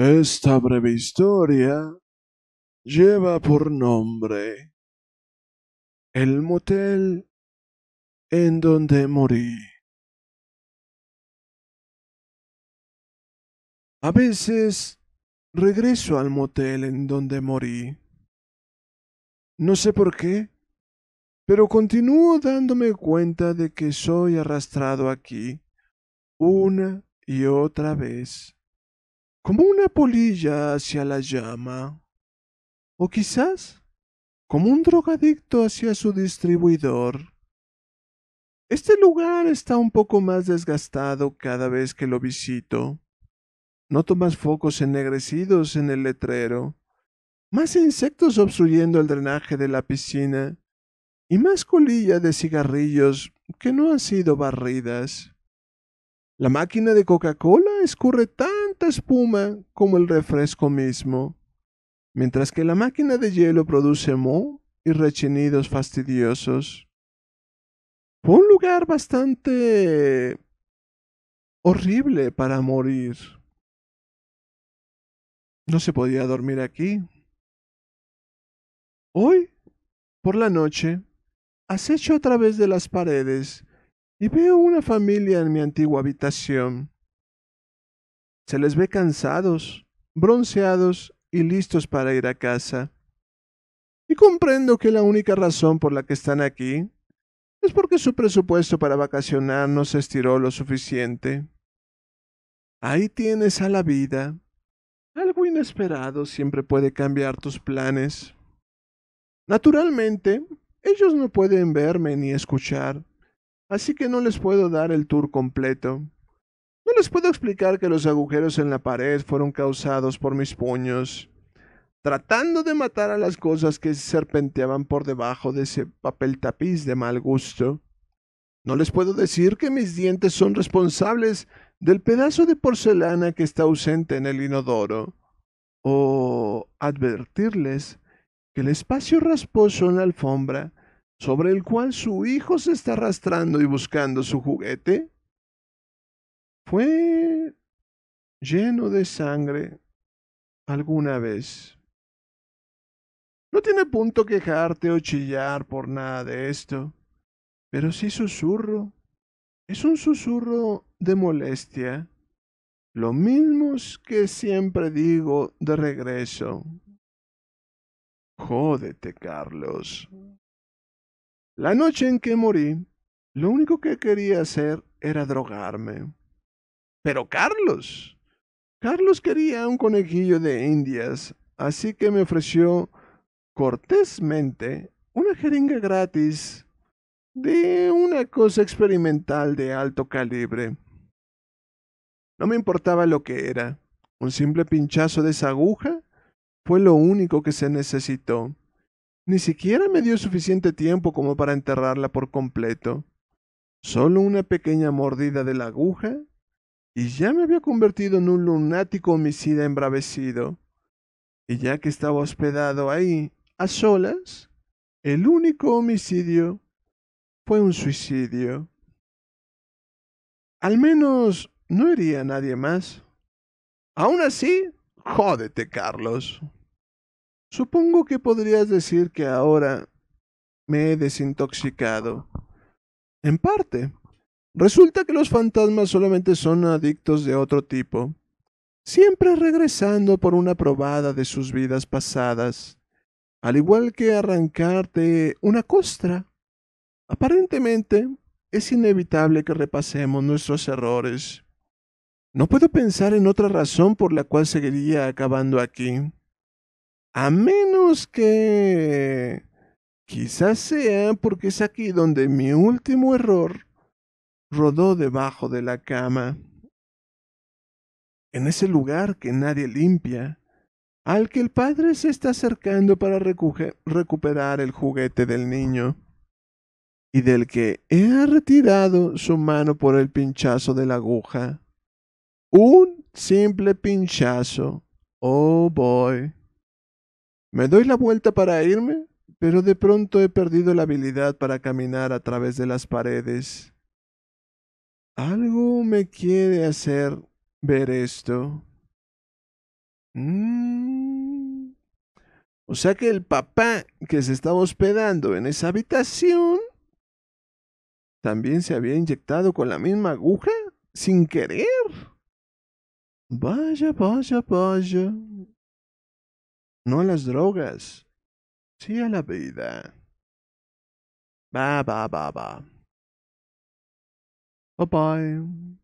Esta breve historia lleva por nombre El motel en donde morí. A veces regreso al motel en donde morí. No sé por qué, pero continúo dándome cuenta de que soy arrastrado aquí una y otra vez como una polilla hacia la llama, o quizás como un drogadicto hacia su distribuidor. Este lugar está un poco más desgastado cada vez que lo visito. Noto más focos ennegrecidos en el letrero, más insectos obstruyendo el drenaje de la piscina y más colilla de cigarrillos que no han sido barridas. La máquina de Coca-Cola escurre tanta espuma como el refresco mismo, mientras que la máquina de hielo produce mo y rechinidos fastidiosos. Fue un lugar bastante horrible para morir. No se podía dormir aquí. Hoy, por la noche, acecho a través de las paredes y veo una familia en mi antigua habitación. Se les ve cansados, bronceados y listos para ir a casa. Y comprendo que la única razón por la que están aquí es porque su presupuesto para vacacionar no se estiró lo suficiente. Ahí tienes a la vida. Algo inesperado siempre puede cambiar tus planes. Naturalmente, ellos no pueden verme ni escuchar, así que no les puedo dar el tour completo. No les puedo explicar que los agujeros en la pared fueron causados por mis puños, tratando de matar a las cosas que serpenteaban por debajo de ese papel tapiz de mal gusto. No les puedo decir que mis dientes son responsables del pedazo de porcelana que está ausente en el inodoro, o advertirles que el espacio rasposo en la alfombra sobre el cual su hijo se está arrastrando y buscando su juguete, fue lleno de sangre alguna vez. No tiene punto quejarte o chillar por nada de esto, pero sí susurro. Es un susurro de molestia, lo mismo que siempre digo de regreso. Jódete, Carlos. La noche en que morí, lo único que quería hacer era drogarme. Pero Carlos, Carlos quería un conejillo de indias, así que me ofreció cortésmente una jeringa gratis de una cosa experimental de alto calibre. No me importaba lo que era, un simple pinchazo de esa aguja fue lo único que se necesitó. Ni siquiera me dio suficiente tiempo como para enterrarla por completo. Solo una pequeña mordida de la aguja y ya me había convertido en un lunático homicida embravecido. Y ya que estaba hospedado ahí, a solas, el único homicidio fue un suicidio. Al menos no hería a nadie más. Aún así, jódete, Carlos. Supongo que podrías decir que ahora me he desintoxicado. En parte. Resulta que los fantasmas solamente son adictos de otro tipo, siempre regresando por una probada de sus vidas pasadas, al igual que arrancarte una costra. Aparentemente, es inevitable que repasemos nuestros errores. No puedo pensar en otra razón por la cual seguiría acabando aquí. A menos que... Quizás sea porque es aquí donde mi último error rodó debajo de la cama. En ese lugar que nadie limpia, al que el padre se está acercando para recuperar el juguete del niño, y del que he retirado su mano por el pinchazo de la aguja. Un simple pinchazo. Oh boy. Me doy la vuelta para irme, pero de pronto he perdido la habilidad para caminar a través de las paredes. Algo me quiere hacer ver esto. Mm. O sea que el papá que se estaba hospedando en esa habitación también se había inyectado con la misma aguja sin querer. Vaya, vaya, vaya. No a las drogas. Sí a la vida. Ba ba ba ba. Bye bye.